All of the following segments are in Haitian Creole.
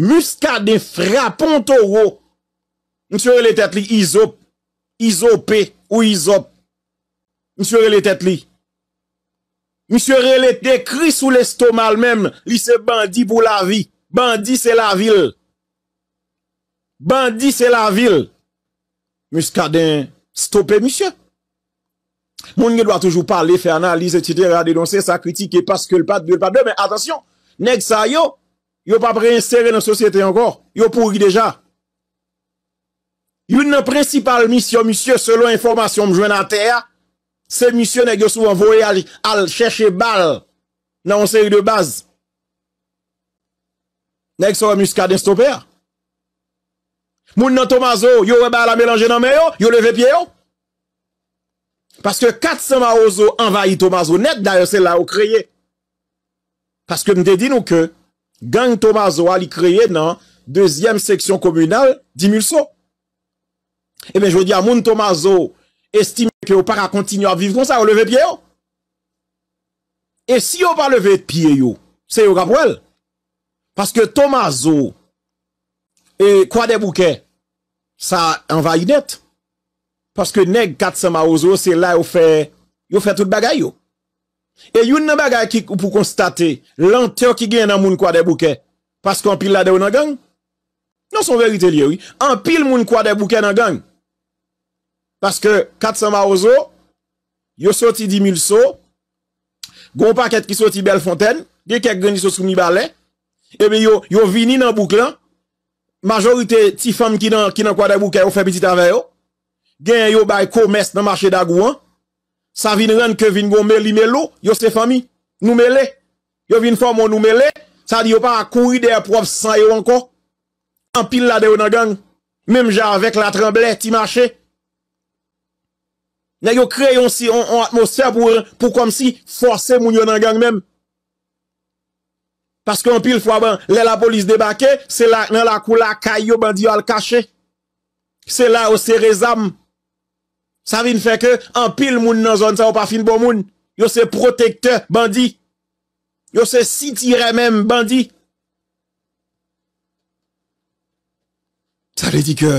Muska de frapon toro. Msyo re lete li. Iso. Isope. Ou isop. Msyo re lete li. Msyo re lete. Dekri sou l'estomal mem. Li se bandi pou la vi. Bandi se la vil. Bandi se la vil. Muska de stoppe msyo. Moun gen doa toujou pa li fè analize. Etc. A denonse sa kritike. E paske le pat. De le pat. De. Men atasyon. Neg sa yo. Mwen gen. Yo pa preinsere nan sosyete ankor. Yo pou yi deja. Yon nan prensipal misyon, misyon, selon informasyon mjwen nan teya, se misyon neg yo souvan voye al chèche bal nan yon seri de baz. Neg souvan muska den stopè. Moun nan tomazo, yo wè bal a mélange nan meyo, yo leve pieyo. Paske kat seman ozo envayi tomazo net nan yon sel la ou kreye. Paske mte di nou ke Gang Tomaso a li kreye nan deuxième seksyon komunal, 10 000 sou. Emen, eh jwè diya, moun Tomaso estime ke ou para kontinu a viv kon sa, ou leve pie yo. E si ou pa leve pie yo, se yo gamwel. Paske Tomaso, e kwa de bouke, sa envay net. Paske neg kat sema ou zo, se la ou fe, yo fe tout bagay yo. E yon nan bagay ki pou konstate lante yo ki gen nan moun kwa de bouke Paske an pil la de ou nan gang Non son verite liyo, an pil moun kwa de bouke nan gang Paske 400 ma ozo, yo soti 10.000 so Gon paket ki soti bel fonten, gen kek gen di sosi mibale Ebe yo, yo vini nan bouk la Majorite ti fam ki nan kwa de bouke ou fe piti tave yo Gen yo bay kou mes nan mache dagouan Sa vin ren ke vin goun meli melou, yo se fami, nou mele. Yo vin fò moun nou mele, sa di yo pa akou yu de aprop san yo ankon. An pil la de ou nan gang. Mem jan avek la tremble ti mache. Nan yo kre yon si an atmosfer pou kom si fòse moun yo nan gang mem. Paske an pil fò aban, le la polis debake, se la nan la kou la kayo bandi yo al kache. Se la ou se rezabm. Sa vin feke, an pil moun nan zon, sa ou pa fin bon moun. Yo se protekte bandi. Yo se sitire men bandi. Sa li di ke,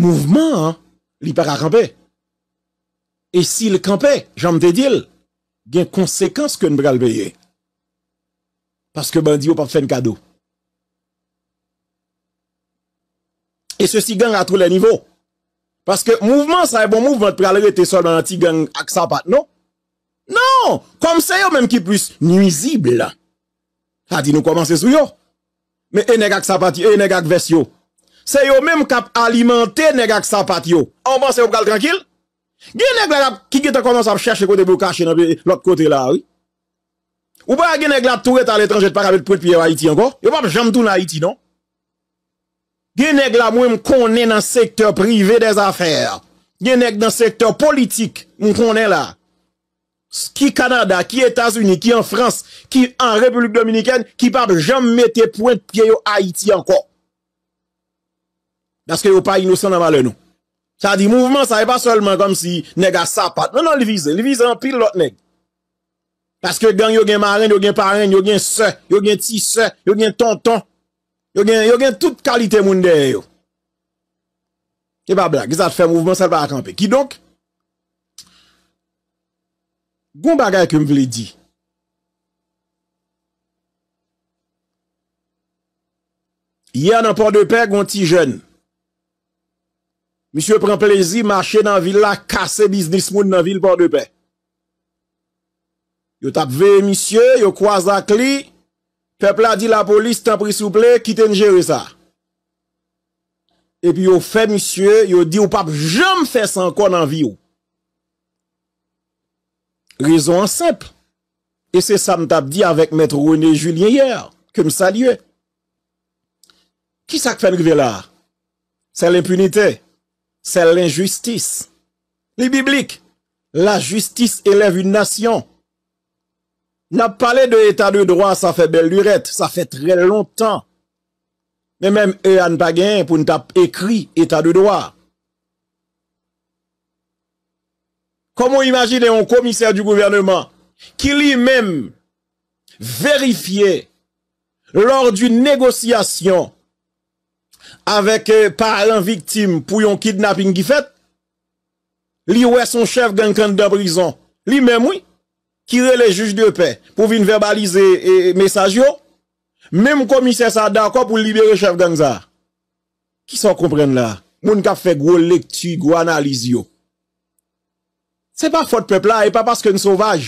mouvment an, li para kampe. E si li kampe, janm te dil, gen konsekans ke nou brel beye. Paske bandi ou pa fen kado. E se si gen a tou le nivou. Paske mouvman sa e bon mouvman te pre alere te sol nan an ti gen ak sapat, nou? Nou, kom se yo menm ki plus nuizibl la. Ha di nou komanse sou yo. Men ene ak sapat yo, e ene ak ves yo. Se yo menm kap alimante ene ak sapat yo. An ban se yo pral trankil. Genen glap ki gen ta komanse ap chèche kote bou kache nan lòk kote la, oui. Ou ba genen glap toure tan l'étranjèt par abèl prout piye way iti anko? Yo wap jantou nan iti, nou? Gye neg la mwen m konen nan sektor privé des afer. Gye neg nan sektor politik m konen la. Ki Kanada, ki Etasuni, ki en Frans, ki en Republik Dominikèn, ki pa jom mette point piye yo Haiti anko. Baske yo pa inosan nan malen nou. Sa di mouvman sa e pa solman kom si neg a sapat. Nan nan le vize, le vize an pil lot neg. Baske gang yo gen marin, yo gen parin, yo gen se, yo gen ti se, yo gen ton ton. Yo gen tout kalite moun den yo. Ki ba bla, gizat fè mouvman sal ba akampe. Ki donk, goun bagay ke m vle di. Yè nan Port-de-Pay, goun ti jen. Misyè pren plezi, mache nan vil la, kase biznis moun nan vil Port-de-Pay. Yo tap ve misyè, yo kwa zak li, yo kwa zak li, Pepl a di la polis, tan pris ou ple, ki ten jere sa. E pi yo fe misye, yo di ou pap jom fes an kon an vi yo. Rezon an sep. E se sa m tap di avèk mètr Rene Julien yèr, ke m salye. Ki sa k fèm kive la? Se l'impunite, se l'injustis. Li biblik, la justis eleve yon nasyon. Nap pale de etat de droit, sa fe bel luret. Sa fe tre longtan. Men men, e an pa gen, pou nou tap ekri etat de droit. Komo imagine yon komiser du gouvernement ki li men verifiye lor du negosyasyon avek euh, par an viktim pou yon kidnapping ki fet, li we son chef gen kende de brison. Li men mwen. Kire le juj de pe pou vin verbalize e, e, mesaj yo. Mem komise sa da akwa pou libere chef Gangza. Ki sa komprende la? Moun ka fe gwo lekti, gwo analize yo. Se pa fote pepla, e pa paske n sauvaj.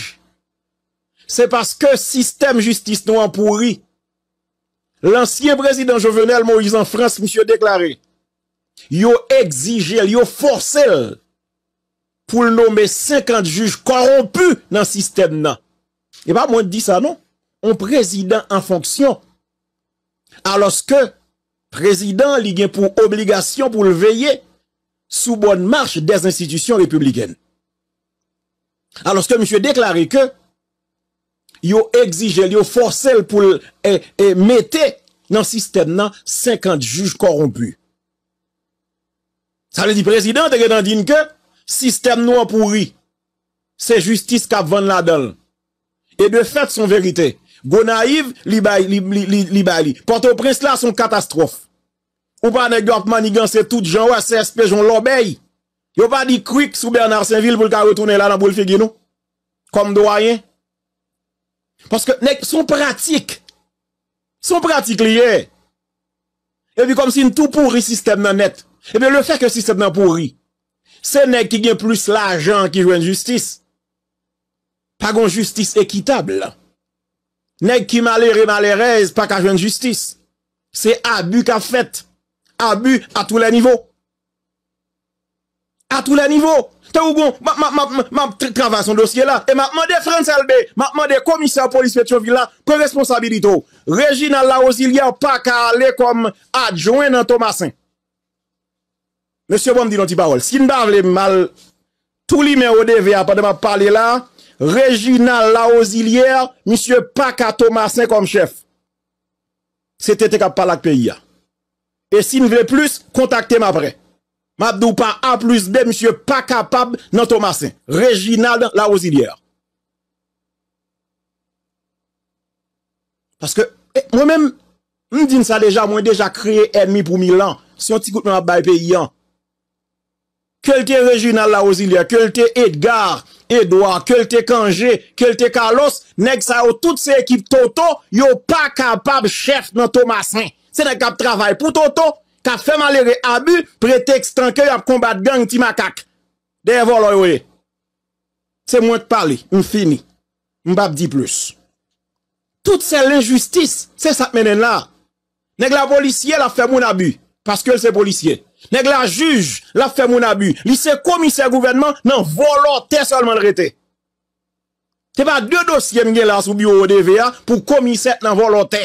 Se paske sistem justis nou anpouri. Lansye prezident Jovenel Moïse en France, msye deklare, yo exige el, yo force el. pou l'nome 50 juj korompu nan sistem nan. E pa mwen di sa, non? On prezident an fonksyon, aloske prezident ligyen pou obligasyon pou l'veye sou bonn march des institisyon republiken. Aloske mwen deklari ke, yo exige, yo forcel pou l'emete nan sistem nan 50 juj korompu. Sa le di prezident, te gen an din ke, Sistem nou anpourri. Se justice ka van la del. E de fèt son verite. Go naiv, li bay li. Porto prins la son katastrofe. Ou pa nek gort manigan se tout jan wè, se espè, joun l'obèy. Yo pa di krik sou Bernard Saint-Ville pou l'ka retounè la nan pou l'fè genou. Kom do ayen. Poske nek son pratik. Son pratik liè. E bi kom si nou tout pourri sistem nan net. E bi le fèt ke sistem nan pourri. Se nek ki gen plus la jan ki jwen justis. Pa gon justis ekitable. Nek ki male re male rez pa ka jwen justis. Se abu ka fet. Abu a tou la nivo. A tou la nivo. Te ou bon, ma travans son dosye la. E ma mwande France LB, ma mwande komisyon polis Fetcheville la, kon responsabilito. Regi nan la ozilian pa ka ale kom adjwen nan Thomasin. Monsye bon mdi non ti parol. Sin ba vle mal, tout li men ode ve apade ma pale la, Reginald Laosilier, Monsye Paka Thomasin kom chef. Se te te kap pale ak peyi ya. E sin vle plus, kontakte ma pre. Mab do pa A plus B, Monsye Paka Pab nan Thomasin. Reginald Laosilier. Paske, eh, mwen men, mwen din sa deja, mwen deja kreye enmi pou milan. Si yon ti koute mwen ap bay peyi ya, Kèl te Reginald la Ozilia, kèl te Edgar, Edouard, kèl te Kangé, kèl te Carlos, neg sa yo tout se ekip Toto, yo pa kapab chef nan Thomasin. Se dek ap travay pou Toto, ka fèm alere abu, pretextan kèl ap kombat gang ti makak. Deyè vol oye. Se mwen te parli, m fini. M bab di plus. Tout se le justice, se sat menen la. Neg la polisye la fèm ou n'abu, paskèl se polisye. Neg la juj, la fe moun abu, li se komise gouvernement nan volote solman rete. Te pa de dosyem gen la soubi ou O.D.V.A pou komise nan volote.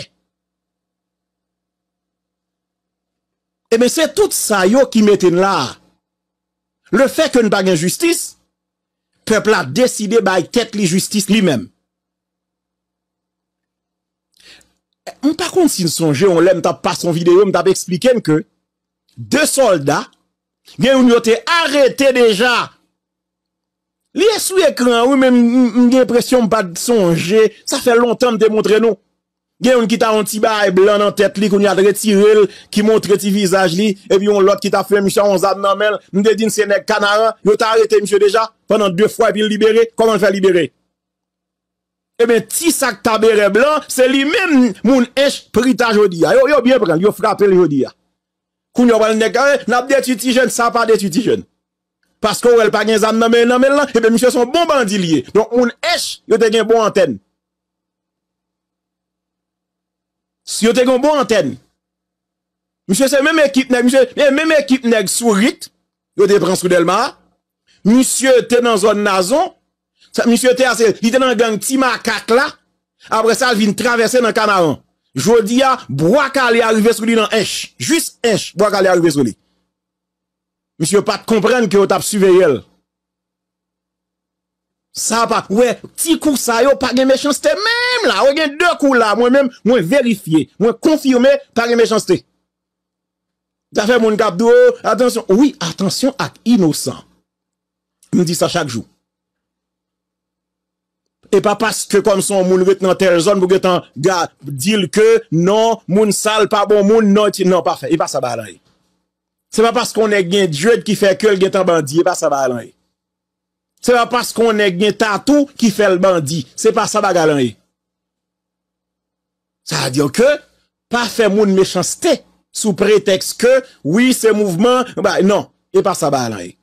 E eh me se tout sa yo ki meten la. Le fe ke n bagan justice, pepla deside bay ket li justice li men. Eh, on pa kont si n sonje, on lem ta pa son videyo, m tabi explike m ke... De soldat, gen yon yo te arete deja. Liye sou ekran, wè men mwen gen presyon mpa sonje, sa fè lontan mte montre nou. Gen yon ki ta an ti bay blan nan tèt li, kon yon yadre ti ril, ki montre ti vizaj li, evyon lot ki ta fè msè an zan nan men, mwen de din sènek kanara, yo te arete msè deja, fè nan dè fwa epi libere, koman fè libere? Emen ti sak tabere blan, se li men moun esh prita jodi ya. Yo bien prel, yo frape li jodi ya. Koun yon balen eh, dek an, nat deti ti jen, sa pa deti ti jen. Pasko ou el pa gen zan nanmen nanmen lan, epe msye son bon bandilye. Don oun esh, yo te gen bon anten. Yo te gen bon anten. Msye se mene kit neg, msye eh, mene kit neg sou rit, yo te pransou del ma. Msye te nan zon nazon, msye te nan gen ti makak la, apre sa vin travese nan kanavan. Jodi a, broak a li a rive soli nan esh. Jus esh, broak a li a rive soli. Misyon pat komprenn ke yo tap suveyel. Sa pat, we, ti kou sa yo, pa gen mechans te menm la. We gen de kou la, mwen menm mwen verifiye, mwen konfirmye, pa gen mechans te. Tafè moun kap do, atensyon. Oui, atensyon ak inosan. Mwen di sa chak jou. E pa paske kom son moun wet nan tel zon pou getan gad, dil ke, non, moun sal, pa bon moun, non, ti, non, pa fe, e pa sa ba lan e. Se pa paske on e gen djod ki fe ke l gen tan bandi, e pa sa ba lan e. Se pa paske on e gen tatou ki fe l bandi, se pa sa ba galan e. Sa a diyo ke, pa fe moun mechansite sou preteks ke, oui se mouvment, ba, non, e pa sa ba lan e.